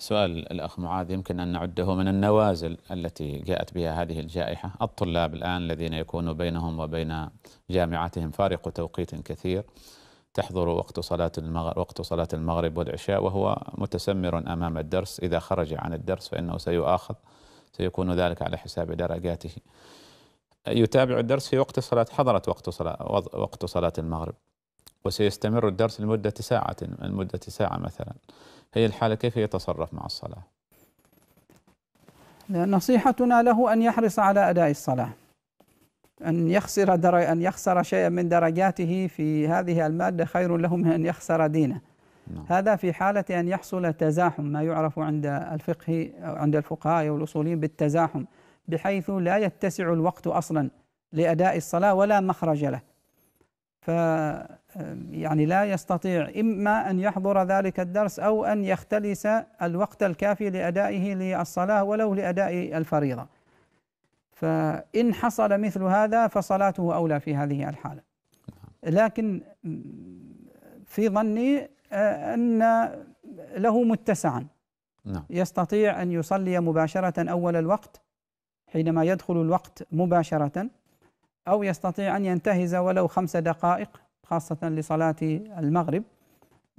سؤال الأخ معاذ يمكن أن نعده من النوازل التي جاءت بها هذه الجائحة الطلاب الآن الذين يكون بينهم وبين جامعاتهم فارق توقيت كثير تحضر وقت صلاة المغرب وقت صلاة المغرب والعشاء وهو متسمر أمام الدرس إذا خرج عن الدرس فإنه سيؤاخذ سيكون ذلك على حساب درجاته يتابع الدرس في وقت صلاة حضرت وقت صلاة وقت صلاة المغرب وسيستمر الدرس لمدة ساعة لمدة ساعة مثلا هي الحالة كيف يتصرف مع الصلاة نصيحتنا له أن يحرص على أداء الصلاة أن يخسر در... أن يخسر شيئا من درجاته في هذه المادة خير له من أن يخسر دينه نعم. هذا في حالة أن يحصل تزاحم ما يعرف عند الفقه عند الفقهاء والأصوليين بالتزاحم بحيث لا يتسع الوقت أصلا لأداء الصلاة ولا مخرج له يعني لا يستطيع إما أن يحضر ذلك الدرس أو أن يختلس الوقت الكافي لأدائه للصلاة ولو لأداء الفريضة فإن حصل مثل هذا فصلاته أولى في هذه الحالة لكن في ظني آه، أن له متسعا نعم. يستطيع أن يصلي مباشرة أول الوقت حينما يدخل الوقت مباشرة أو يستطيع أن ينتهز ولو خمس دقائق خاصة لصلاة المغرب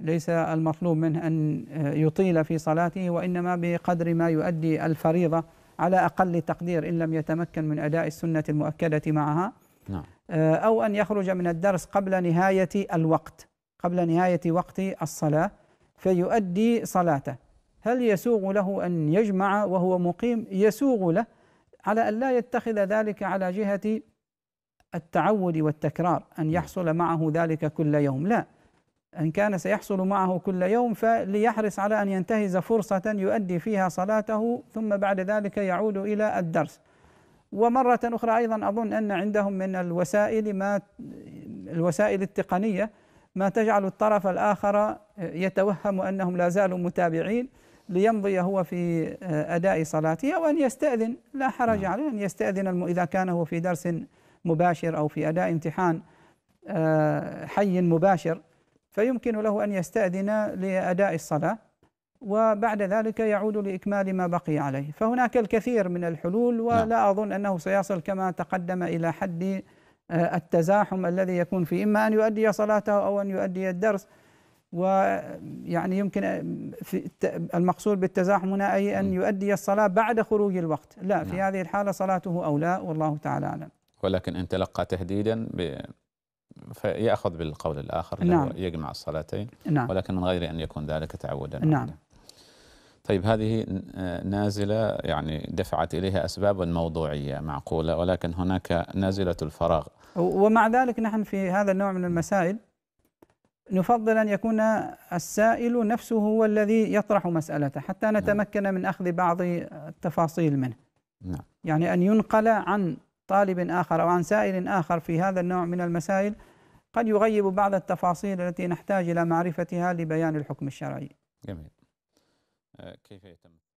ليس المطلوب منه أن يطيل في صلاته وإنما بقدر ما يؤدي الفريضة على أقل تقدير إن لم يتمكن من أداء السنة المؤكدة معها نعم. آه، أو أن يخرج من الدرس قبل نهاية الوقت قبل نهاية وقت الصلاة فيؤدي صلاته هل يسوغ له أن يجمع وهو مقيم يسوغ له على أن لا يتخذ ذلك على جهة التعود والتكرار أن نعم. يحصل معه ذلك كل يوم لا إن كان سيحصل معه كل يوم فليحرص على أن ينتهز فرصة يؤدي فيها صلاته ثم بعد ذلك يعود إلى الدرس ومرة أخرى أيضا أظن أن عندهم من الوسائل ما الوسائل التقنية ما تجعل الطرف الآخر يتوهم أنهم لا زالوا متابعين ليمضي هو في أداء صلاته أو أن يستأذن لا حرج نعم. عليه أن يستأذن إذا كان هو في درس مباشر أو في أداء امتحان آه، حي مباشر فيمكن له أن يستأذن لأداء الصلاة وبعد ذلك يعود لإكمال ما بقي عليه فهناك الكثير من الحلول ولا نعم. أظن أنه سيصل كما تقدم إلى حد آه، التزاحم الذي يكون فيه إما أن يؤدي صلاته أو أن يؤدي الدرس ويعني يمكن آه، في المقصود بالتزاحم هنا أي أن نعم. يؤدي الصلاة بعد خروج الوقت لا في نعم. هذه الحالة صلاته أولى والله تعالى أعلم ولكن إن تلقى تهديدا ب... فيأخذ بالقول الآخر نعم. يجمع الصلاتين نعم. ولكن من غير أن يكون ذلك تعودا نعم طيب هذه آه، نازلة يعني دفعت إليها أسباب موضوعية معقولة ولكن هناك نازلة الفراغ ومع ذلك نحن في هذا النوع من المسائل نفضل أن يكون السائل نفسه هو الذي يطرح مسألته حتى نعم. نتمكن من أخذ بعض التفاصيل منه نعم. يعني أن ينقل عن طالب آخر أو عن سائل آخر في هذا النوع من المسائل قد يغيب بعض التفاصيل التي نحتاج إلى معرفتها لبيان الحكم الشرعي جميل آه، كيف يتم